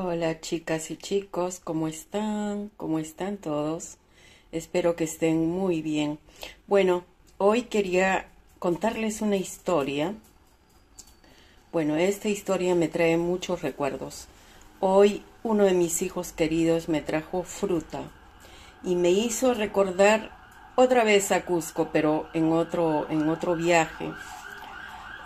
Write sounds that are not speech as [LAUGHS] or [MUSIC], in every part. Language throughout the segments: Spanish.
Hola chicas y chicos, ¿cómo están? ¿Cómo están todos? Espero que estén muy bien. Bueno, hoy quería contarles una historia. Bueno, esta historia me trae muchos recuerdos. Hoy uno de mis hijos queridos me trajo fruta y me hizo recordar otra vez a Cusco, pero en otro, en otro viaje.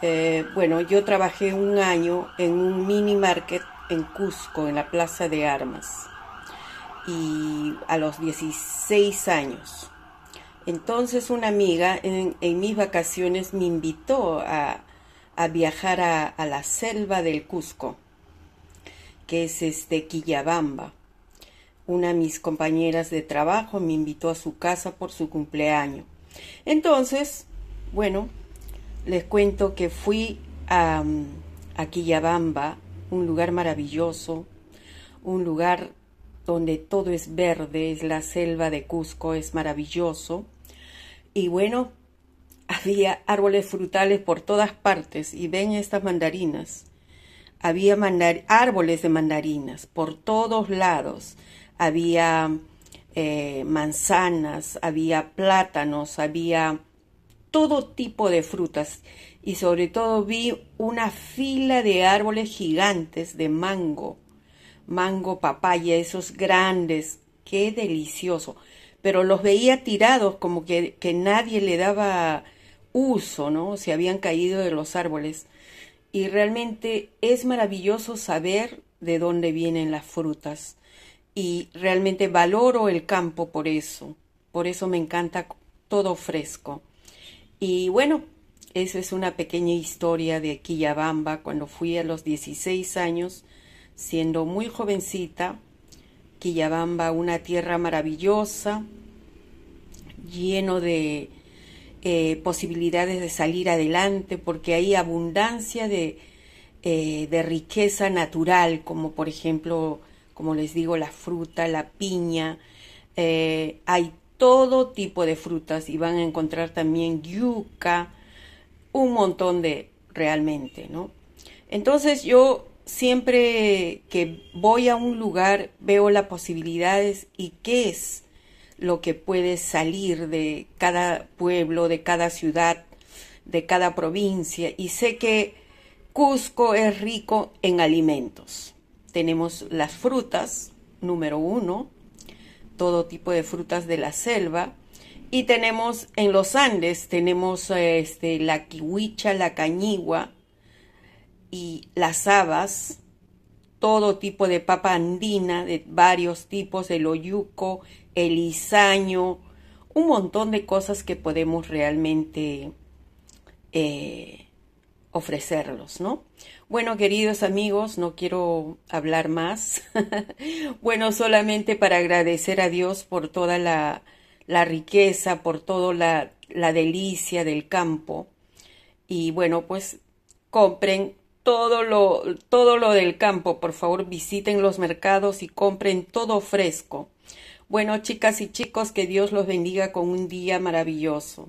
Eh, bueno, yo trabajé un año en un mini market en Cusco, en la Plaza de Armas, y a los 16 años. Entonces una amiga en, mis vacaciones me invitó a, viajar a, la selva del Cusco, que es este Quillabamba. Una de mis compañeras de trabajo me invitó a su casa por su cumpleaños. Entonces, bueno, les cuento que fui a Quillabamba un lugar maravilloso, un lugar donde todo es verde, es la selva de Cusco, es maravilloso. Y bueno, [LAUGHS] había árboles frutales por todas partes y ven estas mandarinas. Había árboles de mandarinas por todos lados. Había eh, manzanas, había plátanos, había todo tipo de frutas y sobre todo vi una fila de árboles gigantes de mango, mango, papaya, esos grandes, qué delicioso, pero los veía tirados como que, que nadie le daba uso, ¿no? Se habían caído de los árboles. Y realmente es maravilloso saber de dónde vienen las frutas. Y realmente valoro el campo por eso. Por eso me encanta todo fresco. Y bueno, esa es una pequeña historia de Quillabamba cuando fui a los 16 años, siendo muy jovencita. Quillabamba, una tierra maravillosa, lleno de eh, posibilidades de salir adelante, porque hay abundancia de, eh, de riqueza natural, como por ejemplo, como les digo, la fruta, la piña, eh, hay todo tipo de frutas y van a encontrar también yuca, un montón de realmente, ¿no? Entonces yo siempre que voy a un lugar veo las posibilidades y qué es lo que puede salir de cada pueblo, de cada ciudad, de cada provincia y sé que Cusco es rico en alimentos. Tenemos las frutas, número uno, todo tipo de frutas de la selva. Y tenemos en los Andes, tenemos eh, este, la kiwicha, la cañigua y las habas, todo tipo de papa andina de varios tipos, el oyuco, el izaño, un montón de cosas que podemos realmente eh, ofrecerlos, ¿no? Bueno, queridos amigos, no quiero hablar más. [LAUGHS] bueno, solamente para agradecer a Dios por toda la, riqueza, por toda la, la delicia del campo. Y bueno, pues compren todo lo, todo lo del campo, por favor visiten los mercados y compren todo fresco. Bueno, chicas y chicos, que Dios los bendiga con un día maravilloso.